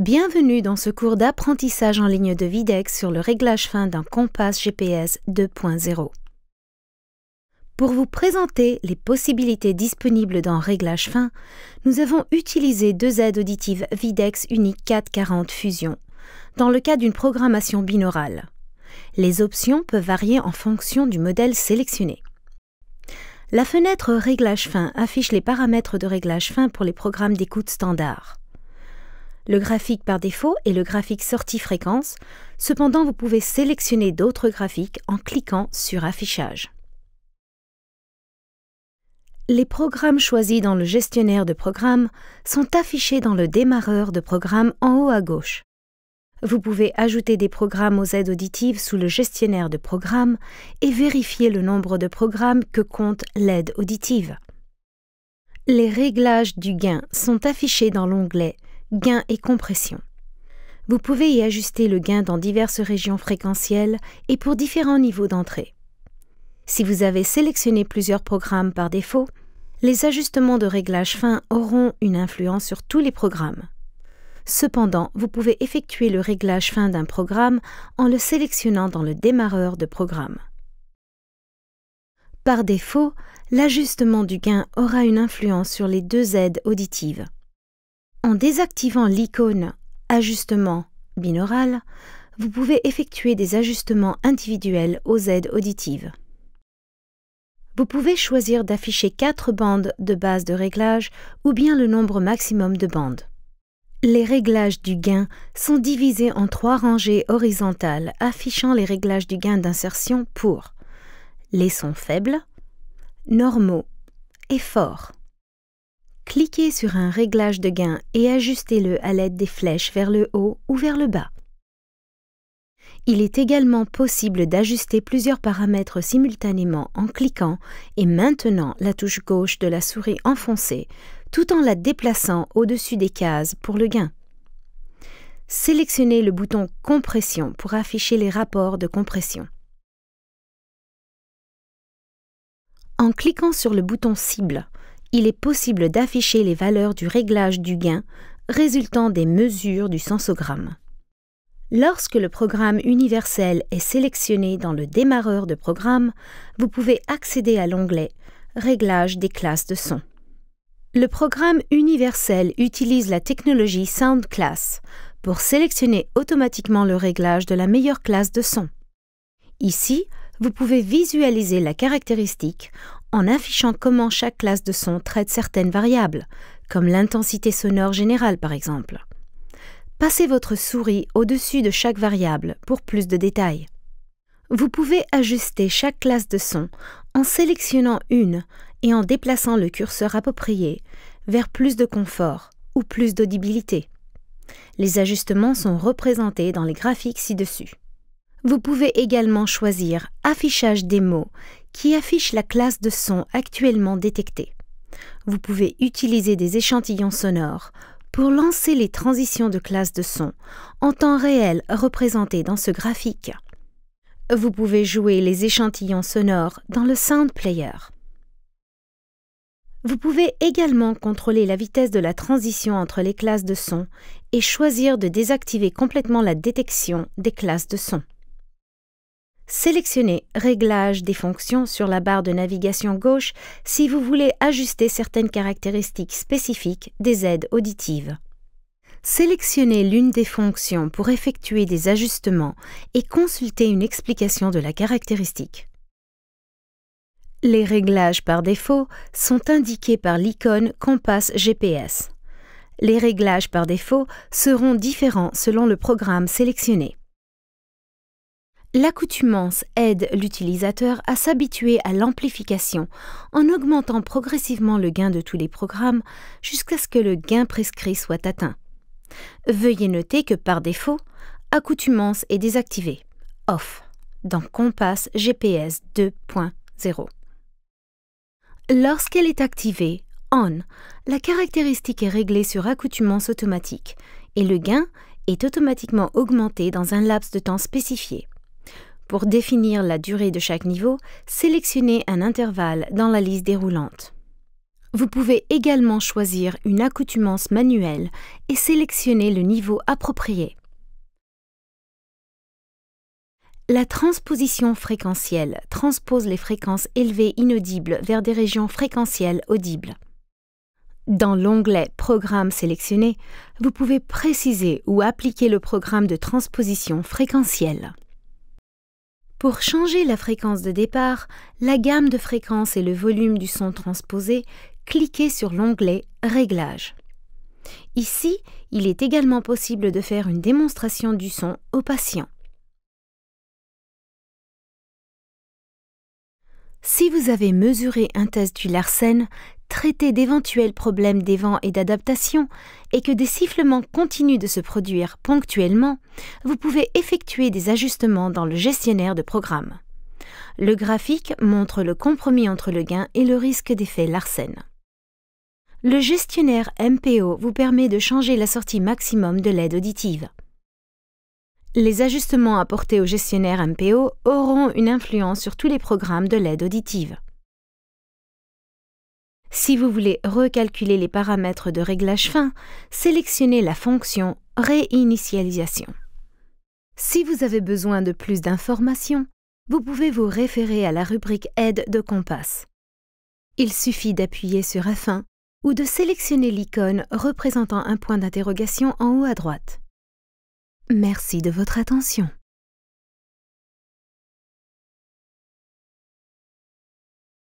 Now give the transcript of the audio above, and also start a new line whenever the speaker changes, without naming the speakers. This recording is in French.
Bienvenue dans ce cours d'apprentissage en ligne de Videx sur le réglage fin d'un compas GPS 2.0. Pour vous présenter les possibilités disponibles dans Réglage fin, nous avons utilisé deux aides auditives Videx Unique 440 Fusion dans le cas d'une programmation binaurale. Les options peuvent varier en fonction du modèle sélectionné. La fenêtre Réglage fin affiche les paramètres de réglage fin pour les programmes d'écoute standard le graphique par défaut est le graphique sortie fréquence, cependant vous pouvez sélectionner d'autres graphiques en cliquant sur Affichage. Les programmes choisis dans le gestionnaire de programmes sont affichés dans le démarreur de programme en haut à gauche. Vous pouvez ajouter des programmes aux aides auditives sous le gestionnaire de programmes et vérifier le nombre de programmes que compte l'aide auditive. Les réglages du gain sont affichés dans l'onglet gain et compression. Vous pouvez y ajuster le gain dans diverses régions fréquentielles et pour différents niveaux d'entrée. Si vous avez sélectionné plusieurs programmes par défaut, les ajustements de réglage fin auront une influence sur tous les programmes. Cependant, vous pouvez effectuer le réglage fin d'un programme en le sélectionnant dans le démarreur de programme. Par défaut, l'ajustement du gain aura une influence sur les deux aides auditives. En désactivant l'icône Ajustement binaural, vous pouvez effectuer des ajustements individuels aux aides auditives. Vous pouvez choisir d'afficher quatre bandes de base de réglage ou bien le nombre maximum de bandes. Les réglages du gain sont divisés en trois rangées horizontales affichant les réglages du gain d'insertion pour les sons faibles, normaux et forts. Cliquez sur un réglage de gain et ajustez-le à l'aide des flèches vers le haut ou vers le bas. Il est également possible d'ajuster plusieurs paramètres simultanément en cliquant et maintenant la touche gauche de la souris enfoncée tout en la déplaçant au-dessus des cases pour le gain. Sélectionnez le bouton Compression pour afficher les rapports de compression. En cliquant sur le bouton Cible, il est possible d'afficher les valeurs du réglage du gain résultant des mesures du sensogramme. Lorsque le programme universel est sélectionné dans le démarreur de programme, vous pouvez accéder à l'onglet Réglage des classes de son. Le programme universel utilise la technologie Sound Class pour sélectionner automatiquement le réglage de la meilleure classe de son. Ici, vous pouvez visualiser la caractéristique en affichant comment chaque classe de son traite certaines variables, comme l'intensité sonore générale par exemple. Passez votre souris au-dessus de chaque variable pour plus de détails. Vous pouvez ajuster chaque classe de son en sélectionnant une et en déplaçant le curseur approprié vers plus de confort ou plus d'audibilité. Les ajustements sont représentés dans les graphiques ci-dessus. Vous pouvez également choisir Affichage des mots qui affiche la classe de son actuellement détectée. Vous pouvez utiliser des échantillons sonores pour lancer les transitions de classe de son en temps réel représentées dans ce graphique. Vous pouvez jouer les échantillons sonores dans le Sound Player. Vous pouvez également contrôler la vitesse de la transition entre les classes de son et choisir de désactiver complètement la détection des classes de son. Sélectionnez Réglages des fonctions sur la barre de navigation gauche si vous voulez ajuster certaines caractéristiques spécifiques des aides auditives. Sélectionnez l'une des fonctions pour effectuer des ajustements et consultez une explication de la caractéristique. Les réglages par défaut sont indiqués par l'icône Compass GPS. Les réglages par défaut seront différents selon le programme sélectionné. L'accoutumance aide l'utilisateur à s'habituer à l'amplification en augmentant progressivement le gain de tous les programmes jusqu'à ce que le gain prescrit soit atteint. Veuillez noter que par défaut, Accoutumance est désactivée, off, dans Compass GPS 2.0. Lorsqu'elle est activée, on, la caractéristique est réglée sur accoutumance automatique et le gain est automatiquement augmenté dans un laps de temps spécifié. Pour définir la durée de chaque niveau, sélectionnez un intervalle dans la liste déroulante. Vous pouvez également choisir une accoutumance manuelle et sélectionner le niveau approprié. La transposition fréquentielle transpose les fréquences élevées inaudibles vers des régions fréquentielles audibles. Dans l'onglet Programme sélectionné, vous pouvez préciser ou appliquer le programme de transposition fréquentielle. Pour changer la fréquence de départ, la gamme de fréquences et le volume du son transposé, cliquez sur l'onglet Réglages. Ici, il est également possible de faire une démonstration du son au patient. Si vous avez mesuré un test du Larsen, traiter d'éventuels problèmes des vents et d'adaptation, et que des sifflements continuent de se produire ponctuellement, vous pouvez effectuer des ajustements dans le gestionnaire de programme. Le graphique montre le compromis entre le gain et le risque d'effet Larsen. Le gestionnaire MPO vous permet de changer la sortie maximum de l'aide auditive. Les ajustements apportés au gestionnaire MPO auront une influence sur tous les programmes de l'aide auditive. Si vous voulez recalculer les paramètres de réglage fin, sélectionnez la fonction Réinitialisation. Si vous avez besoin de plus d'informations, vous pouvez vous référer à la rubrique Aide de Compass. Il suffit d'appuyer sur F1 ou de sélectionner l'icône représentant un point d'interrogation en haut à droite. Merci de votre attention.